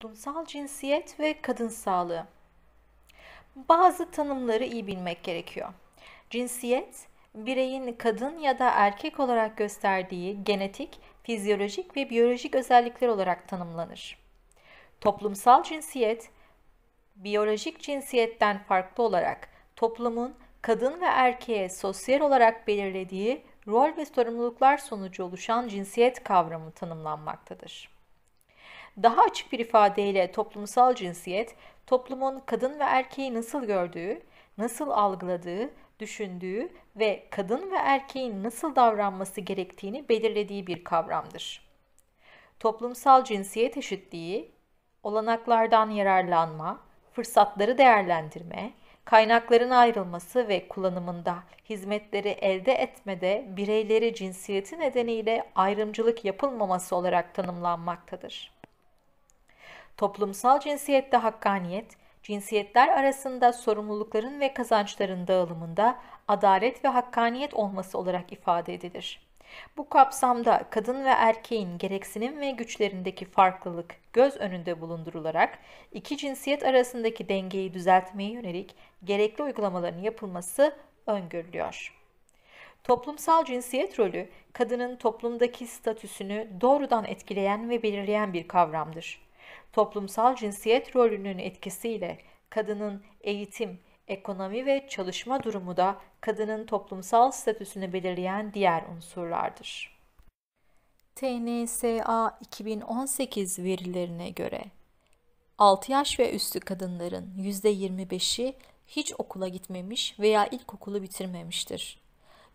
toplumsal cinsiyet ve kadın sağlığı. Bazı tanımları iyi bilmek gerekiyor. Cinsiyet, bireyin kadın ya da erkek olarak gösterdiği genetik, fizyolojik ve biyolojik özellikler olarak tanımlanır. Toplumsal cinsiyet, biyolojik cinsiyetten farklı olarak toplumun kadın ve erkeğe sosyal olarak belirlediği rol ve sorumluluklar sonucu oluşan cinsiyet kavramı tanımlanmaktadır. Daha açık bir ifadeyle toplumsal cinsiyet, toplumun kadın ve erkeği nasıl gördüğü, nasıl algıladığı, düşündüğü ve kadın ve erkeğin nasıl davranması gerektiğini belirlediği bir kavramdır. Toplumsal cinsiyet eşitliği, olanaklardan yararlanma, fırsatları değerlendirme, kaynakların ayrılması ve kullanımında hizmetleri elde etmede bireyleri cinsiyeti nedeniyle ayrımcılık yapılmaması olarak tanımlanmaktadır toplumsal cinsiyette hakkaniyet, cinsiyetler arasında sorumlulukların ve kazançların dağılımında adalet ve hakkaniyet olması olarak ifade edilir. Bu kapsamda kadın ve erkeğin gereksinim ve güçlerindeki farklılık göz önünde bulundurularak iki cinsiyet arasındaki dengeyi düzeltmeye yönelik gerekli uygulamaların yapılması öngörülüyor. Toplumsal cinsiyet rolü kadının toplumdaki statüsünü doğrudan etkileyen ve belirleyen bir kavramdır toplumsal cinsiyet rolünün etkisiyle kadının eğitim, ekonomi ve çalışma durumu da kadının toplumsal statüsünü belirleyen diğer unsurlardır. TNSA 2018 verilerine göre 6 yaş ve üstü kadınların %25'i hiç okula gitmemiş veya ilkokulu bitirmemiştir.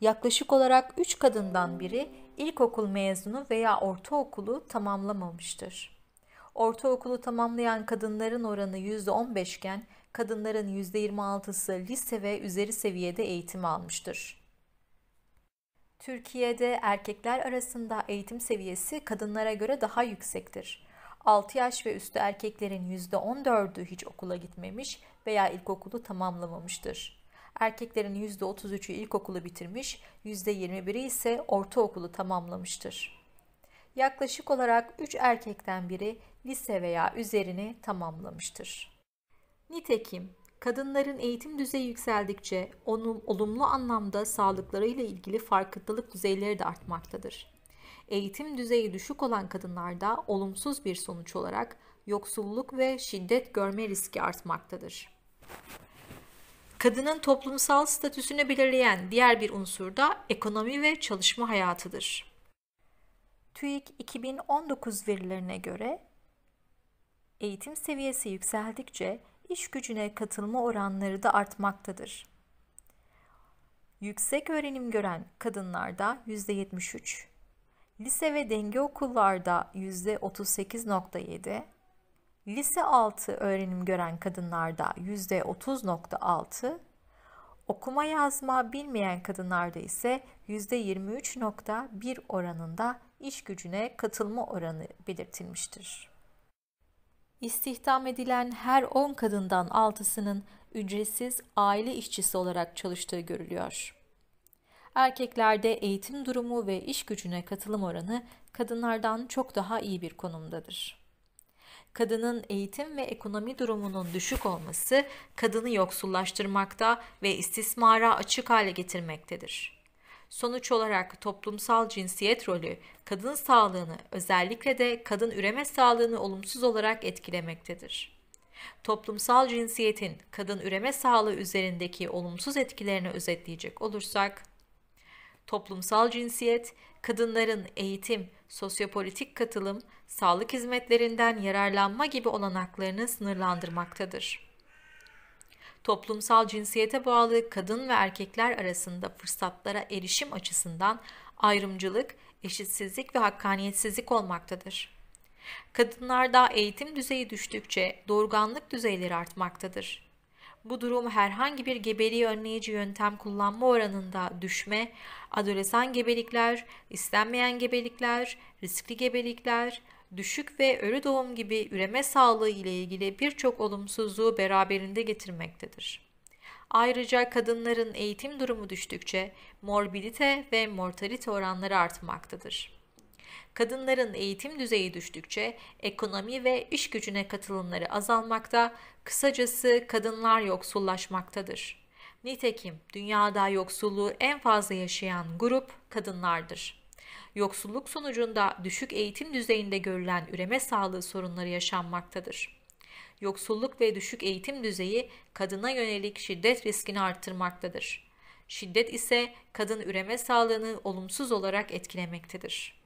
Yaklaşık olarak 3 kadından biri ilkokul mezunu veya ortaokulu tamamlamamıştır. Ortaokulu tamamlayan kadınların oranı %15 iken kadınların %26'sı lise ve üzeri seviyede eğitim almıştır. Türkiye'de erkekler arasında eğitim seviyesi kadınlara göre daha yüksektir. 6 yaş ve üstü erkeklerin %14'ü hiç okula gitmemiş veya ilkokulu tamamlamamıştır. Erkeklerin %33'ü ilkokulu bitirmiş, %21'i ise ortaokulu tamamlamıştır yaklaşık olarak 3 erkekten biri lise veya üzerini tamamlamıştır. Nitekim kadınların eğitim düzeyi yükseldikçe onun olumlu anlamda sağlıklarıyla ilgili farkındalık düzeyleri de artmaktadır. Eğitim düzeyi düşük olan kadınlarda olumsuz bir sonuç olarak yoksulluk ve şiddet görme riski artmaktadır. Kadının toplumsal statüsünü belirleyen diğer bir unsur da ekonomi ve çalışma hayatıdır. TÜİK 2019 verilerine göre eğitim seviyesi yükseldikçe iş gücüne katılma oranları da artmaktadır. Yüksek öğrenim gören kadınlarda %73, lise ve denge okullarda %38.7, lise altı öğrenim gören kadınlarda %30.6, Okuma yazma bilmeyen kadınlarda ise %23.1 oranında iş gücüne katılma oranı belirtilmiştir. İstihdam edilen her 10 kadından 6'sının ücretsiz aile işçisi olarak çalıştığı görülüyor. Erkeklerde eğitim durumu ve iş gücüne katılım oranı kadınlardan çok daha iyi bir konumdadır kadının eğitim ve ekonomi durumunun düşük olması kadını yoksullaştırmakta ve istismara açık hale getirmektedir. Sonuç olarak toplumsal cinsiyet rolü kadın sağlığını özellikle de kadın üreme sağlığını olumsuz olarak etkilemektedir. Toplumsal cinsiyetin kadın üreme sağlığı üzerindeki olumsuz etkilerini özetleyecek olursak toplumsal cinsiyet, kadınların eğitim, sosyopolitik katılım, sağlık hizmetlerinden yararlanma gibi olanaklarını sınırlandırmaktadır. Toplumsal cinsiyete bağlı kadın ve erkekler arasında fırsatlara erişim açısından ayrımcılık, eşitsizlik ve hakkaniyetsizlik olmaktadır. Kadınlarda eğitim düzeyi düştükçe doğurganlık düzeyleri artmaktadır. Bu durum herhangi bir gebeliği önleyici yöntem kullanma oranında düşme, adolesan gebelikler, istenmeyen gebelikler, riskli gebelikler, düşük ve ölü doğum gibi üreme sağlığı ile ilgili birçok olumsuzluğu beraberinde getirmektedir. Ayrıca kadınların eğitim durumu düştükçe morbidite ve mortalite oranları artmaktadır. Kadınların eğitim düzeyi düştükçe ekonomi ve iş gücüne katılımları azalmakta, kısacası kadınlar yoksullaşmaktadır. Nitekim dünyada yoksulluğu en fazla yaşayan grup kadınlardır. Yoksulluk sonucunda düşük eğitim düzeyinde görülen üreme sağlığı sorunları yaşanmaktadır. Yoksulluk ve düşük eğitim düzeyi kadına yönelik şiddet riskini arttırmaktadır. Şiddet ise kadın üreme sağlığını olumsuz olarak etkilemektedir.